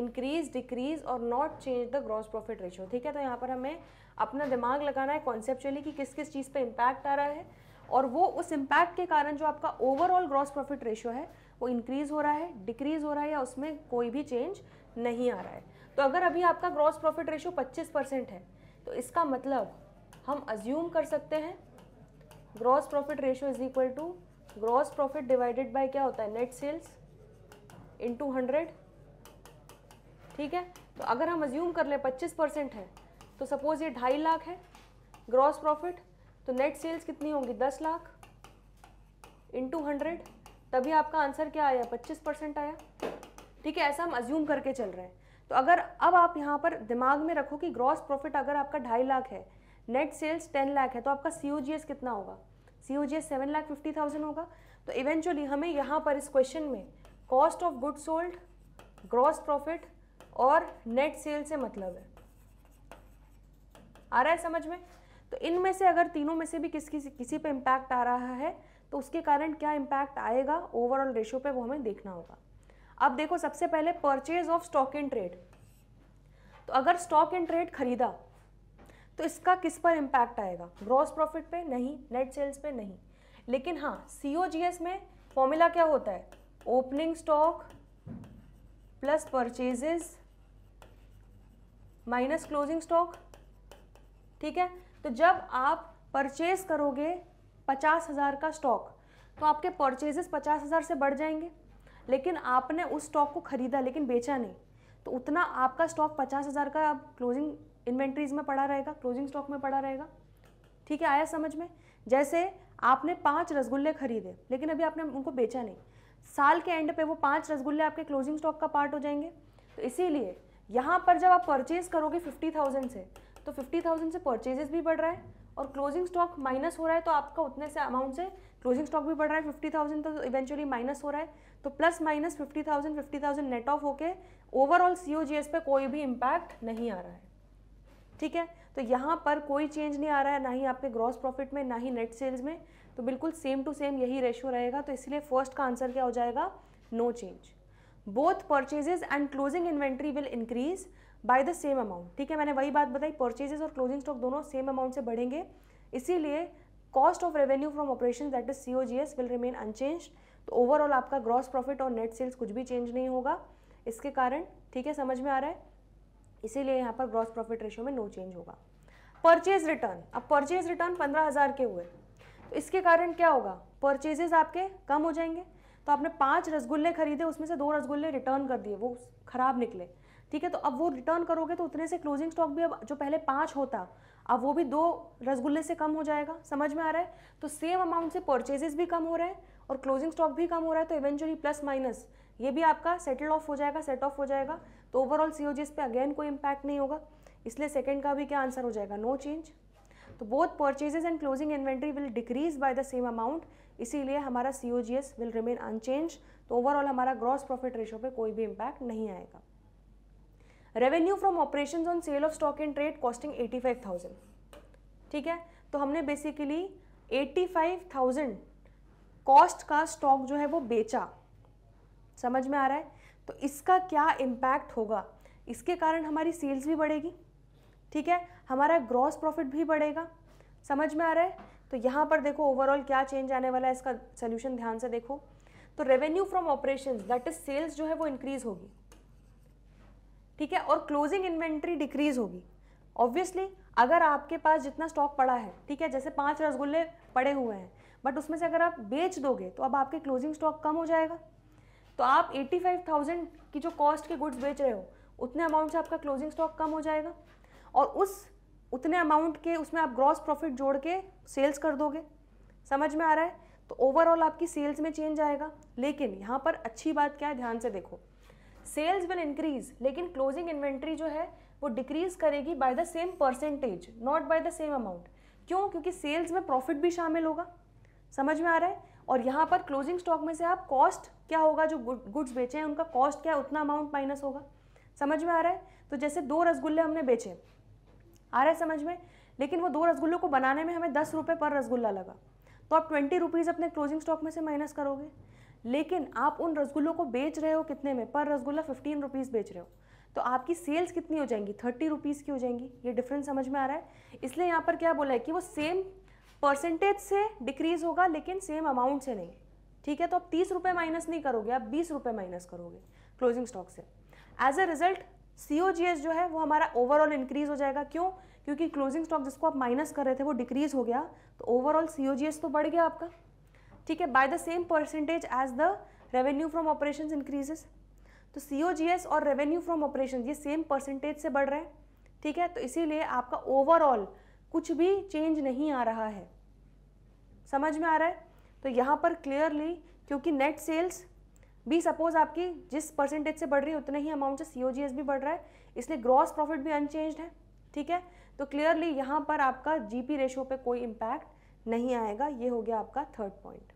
increase decrease और not change the gross profit ratio ठीक है तो यहाँ पर हमें अपना दिमाग लगाना है कॉन्सेप्चुअली कि किस किस चीज़ पे इम्पैक्ट आ रहा है और वो उस इम्पैक्ट के कारण जो आपका ओवरऑल ग्रॉस प्रॉफिट रेशियो है वो इंक्रीज हो रहा है डिक्रीज हो रहा है या उसमें कोई भी चेंज नहीं आ रहा है तो अगर अभी आपका ग्रॉस प्रॉफिट रेशियो पच्चीस परसेंट है तो इसका मतलब हम अज्यूम कर सकते हैं gross profit ratio is equal to gross profit divided by क्या होता है नेट सेल्स इंटू हंड्रेड ठीक है तो अगर हम अज्यूम कर लें पच्चीस परसेंट है तो सपोज़ ये ढाई लाख है ग्रॉस प्रॉफिट तो नेट सेल्स कितनी होंगी दस लाख इंटू हंड्रेड तभी आपका आंसर क्या आया पच्चीस परसेंट आया ठीक है ऐसा हम अज्यूम करके चल रहे हैं तो अगर अब आप यहाँ पर दिमाग में रखो कि ग्रॉस प्रॉफिट अगर आपका ढाई लाख है नेट सेल्स टेन लाख है तो आपका सी कितना होगा C O G S seven lakh fifty thousand होगा तो इवेंचुअली हमें यहाँ पर इस क्वेश्चन में cost of good sold gross profit और नेट सेल से मतलब है आ रहा है समझ में तो इनमें से अगर तीनों में से भी किस किसी किसी पे इम्पैक्ट आ रहा है तो उसके कारण क्या इम्पैक्ट आएगा ओवरऑल रेशो पे वो हमें देखना होगा अब देखो सबसे पहले purchase of stock in trade तो अगर स्टॉक इन ट्रेड खरीदा तो इसका किस पर इम्पैक्ट आएगा ग्रॉस प्रॉफिट पे नहीं नेट सेल्स पे नहीं लेकिन हाँ सी में फॉर्मूला क्या होता है opening stock plus purchases minus closing stock ठीक है तो जब आप परचेज करोगे पचास हज़ार का स्टॉक तो आपके परचेजेस पचास हज़ार से बढ़ जाएंगे लेकिन आपने उस स्टॉक को ख़रीदा लेकिन बेचा नहीं तो उतना आपका स्टॉक पचास हज़ार का अब क्लोजिंग इन्वेंट्रीज में पड़ा रहेगा क्लोजिंग स्टॉक में पड़ा रहेगा ठीक है आया समझ में जैसे आपने पाँच रसगुल्ले खरीदे लेकिन अभी आपने उनको बेचा नहीं साल के एंड पे वो पाँच रसगुल्ले आपके क्लोजिंग स्टॉक का पार्ट हो जाएंगे तो इसीलिए यहाँ पर जब आप परचेज करोगे फिफ्टी थाउजेंड से तो फिफ्टी थाउजेंड से परचेजेस भी बढ़ रहा है और क्लोजिंग स्टॉक माइनस हो रहा है तो आपका उतने से अमाउंट से क्लोजिंग स्टॉक भी बढ़ रहा है फिफ्टी थाउजेंड तो इवेंचुअली माइनस हो रहा है तो plus minus fifty thousand fifty thousand net off होके overall C O G S पे कोई भी इम्पैक्ट नहीं आ रहा है ठीक है तो यहाँ पर कोई चेंज नहीं आ रहा है ना ही आपके ग्रॉस प्रॉफिट में ना ही नेट सेल्स में तो बिल्कुल सेम टू सेम यही रेशो रहेगा तो इसलिए फर्स्ट का आंसर क्या हो जाएगा no no change both purchases and closing inventory will increase by the same amount ठीक है मैंने वही बात बताई परचेजेज और क्लोजिंग स्टॉक दोनों सेम अमाउंट से बढ़ेंगे इसीलिए cost of revenue from operation that is C O G S will remain unchanged तो ओवरऑल आपका ग्रॉस प्रॉफिट और नेट सेल्स कुछ भी चेंज नहीं होगा इसके कारण ठीक है समझ में आ रहा है इसीलिए यहाँ पर ग्रॉस प्रॉफिट रेशियो में नो चेंज होगा परचेज रिटर्न अब परचेज रिटर्न पंद्रह हज़ार के हुए तो इसके कारण क्या होगा परचेजेज आपके कम हो जाएंगे तो आपने पाँच रसगुल्ले खरीदे उसमें से दो रसगुल्ले रिटर्न कर दिए वो ख़राब निकले ठीक है तो अब वो रिटर्न करोगे तो उतने से क्लोजिंग स्टॉक भी अब जो पहले पाँच होता अब वो भी दो रसगुल्ले से कम हो जाएगा समझ में आ रहा है तो सेम अमाउंट से परचेजेस भी कम हो रहे हैं और क्लोजिंग स्टॉक भी कम हो रहा है तो इवेंचुअली प्लस माइनस ये भी आपका सेटल ऑफ हो जाएगा सेट ऑफ हो जाएगा तो ओवरऑल सी ओ पे अगेन कोई इम्पैक्ट नहीं होगा इसलिए सेकेंड का भी क्या आंसर हो जाएगा नो चेंज तो both purchases and closing inventory will decrease by the same amount इसीलिए हमारा C O G S will remain unchanged तो ओवरऑल हमारा ग्रॉस प्रॉफिट रेशो पे कोई भी इम्पैक्ट नहीं आएगा revenue from operation on sale of stock in trade costing eighty five thousand ठीक है तो हमने basically eighty five thousand cost का स्टॉक जो है वो बेचा समझ में आ रहा है तो इसका क्या इम्पैक्ट होगा इसके कारण हमारी सेल्स भी बढ़ेगी ठीक है हमारा ग्रॉस प्रॉफिट भी बढ़ेगा समझ में आ रहा है तो यहाँ पर देखो ओवरऑल क्या चेंज आने वाला है इसका सोल्यूशन ध्यान से देखो तो revenue from operation that is sales जो है वो इंक्रीज होगी ठीक है और क्लोजिंग इन्वेंट्री डिक्रीज होगी ऑब्वियसली अगर आपके पास जितना स्टॉक पड़ा है ठीक है जैसे पांच रसगुल्ले पड़े हुए हैं बट उसमें से अगर आप बेच दोगे तो अब आपके क्लोजिंग स्टॉक कम हो जाएगा तो आप 85,000 की जो कॉस्ट के गुड्स बेच रहे हो उतने अमाउंट से आपका क्लोजिंग स्टॉक कम हो जाएगा और उस उतने अमाउंट के उसमें आप ग्रॉस प्रॉफिट जोड़ के सेल्स कर दोगे समझ में आ रहा है तो ओवरऑल आपकी सेल्स में चेंज आएगा लेकिन यहाँ पर अच्छी बात क्या है ध्यान से देखो सेल्स विल इंक्रीज लेकिन क्लोजिंग इन्वेंट्री जो है वो डिक्रीज करेगी by the same percentage not by the same amount क्यों क्योंकि सेल्स में प्रॉफिट भी शामिल होगा समझ में आ रहा है और यहाँ पर क्लोजिंग स्टॉक में से आप कॉस्ट क्या होगा जो गुड्स बेचे हैं उनका कॉस्ट क्या है उतना अमाउंट माइनस होगा समझ में आ रहा है तो जैसे दो रसगुल्ले हमने बेचे आ रहा है समझ में लेकिन वो दो रसगुल्लों को बनाने में हमें दस रुपये पर रसगुल्ला लगा तो आप ट्वेंटी रुपीज़ अपने क्लोजिंग स्टॉक में से माइनस करोगे लेकिन आप उन रसगुल्लों को बेच रहे हो कितने में पर रसगुल्ला फिफ्टीन रुपीज़ बेच रहे हो तो आपकी सेल्स कितनी हो जाएंगी थर्टी रुपीज़ की हो जाएंगी ये डिफरेंस समझ में आ रहा है इसलिए यहाँ पर क्या बोला है कि वो सेम परसेंटेज से डिक्रीज़ होगा लेकिन सेम अमाउंट से नहीं ठीक है तो आप तीस रुपये माइनस नहीं करोगे आप बीस रुपये माइनस करोगे क्लोजिंग स्टॉक से एज ए रिजल्ट सी जो है वो हमारा ओवरऑल इंक्रीज हो जाएगा क्यों क्योंकि क्लोजिंग स्टॉक जिसको आप माइनस कर रहे थे वो डिक्रीज हो गया तो ओवरऑल सी तो बढ़ गया आपका ठीक है by the same percentage as the revenue from operation increases तो सी और रेवेन्यू फ्रॉम ऑपरेशन ये सेम परसेंटेज से बढ़ रहे हैं ठीक है तो इसीलिए आपका ओवरऑल कुछ भी चेंज नहीं आ रहा है समझ में आ रहा है तो यहाँ पर क्लियरली क्योंकि नेट सेल्स बी सपोज आपकी जिस परसेंटेज से बढ़ रही है उतने ही अमाउंट से सी भी बढ़ रहा है इसलिए ग्रॉस प्रॉफिट भी अनचेंज है ठीक है तो क्लियरली यहाँ पर आपका जीपी रेशो पे कोई इम्पैक्ट नहीं आएगा ये हो गया आपका थर्ड पॉइंट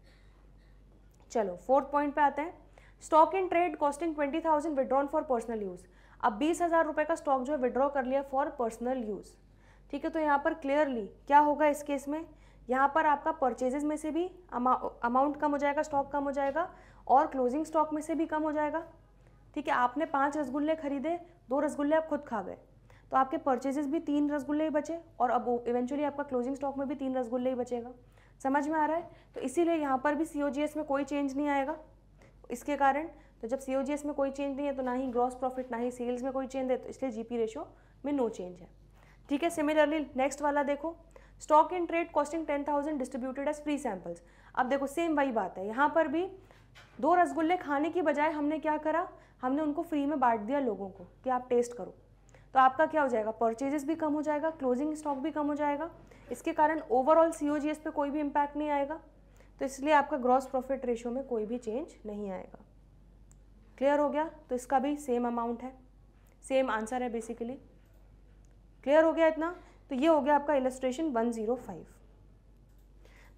चलो फोर्थ पॉइंट पे आते हैं stock in trade costing twenty thousand withdrawn for personal use अब बीस हज़ार रुपए का स्टॉक जो है विड्रॉ कर लिया फॉर पर्सनल यूज़ ठीक है तो यहाँ पर क्लियरली क्या होगा इस केस में यहाँ पर आपका परचेजेज में से भी अमाउंट कम हो जाएगा स्टॉक कम हो जाएगा और क्लोजिंग स्टॉक में से भी कम हो जाएगा ठीक है आपने पाँच रसगुल्ले खरीदे दो रसगुल्ले आप खुद खा गए तो आपके परचेजेस भी तीन रसगुल्ले ही बचे और अब इवेंचुअली आपका क्लोजिंग स्टॉक में भी तीन रसगुल्ले ही बचेगा समझ में आ रहा है तो इसीलिए यहाँ पर भी सी में कोई चेंज नहीं आएगा इसके कारण तो जब सी में कोई चेंज नहीं है तो ना ही ग्रॉस प्रॉफिट ना ही सेल्स में कोई चेंज है तो इसलिए जी रेशियो में नो चेंज है ठीक है सिमिलरली नेक्स्ट वाला देखो stock in trade costing ten thousand distributed as free samples अब देखो सेम वही बात है यहाँ पर भी दो रसगुल्ले खाने की बजाय हमने क्या करा हमने उनको फ्री में बांट दिया लोगों को कि आप टेस्ट करो तो आपका क्या हो जाएगा परचेजेस भी कम हो जाएगा क्लोजिंग स्टॉक भी कम हो जाएगा इसके कारण ओवरऑल सी ओ पे कोई भी इम्पैक्ट नहीं आएगा तो इसलिए आपका ग्रॉस प्रॉफिट रेशियो में कोई भी चेंज नहीं आएगा क्लियर हो गया तो इसका भी सेम अमाउंट है सेम आंसर है बेसिकली क्लियर हो गया इतना तो ये हो गया आपका इलस्ट्रेशन 105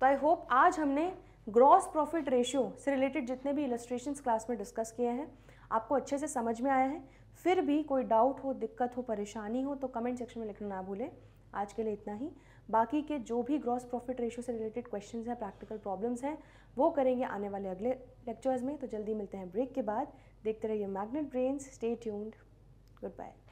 तो आई होप आज हमने ग्रॉस प्रॉफिट रेशियो से रिलेटेड जितने भी इलस्ट्रेशन क्लास में डिस्कस किए हैं आपको अच्छे से समझ में आया है फिर भी कोई डाउट हो दिक्कत हो परेशानी हो तो कमेंट सेक्शन में लिखना ना भूलें आज के लिए इतना ही बाकी के जो भी ग्रॉस प्रॉफिट रेशियो से रिलेटेड क्वेश्चंस हैं प्रैक्टिकल प्रॉब्लम्स हैं वो करेंगे आने वाले अगले लेक्चर्स में तो जल्दी मिलते हैं ब्रेक के बाद देखते रहिए Magnet Brains stay tuned good bye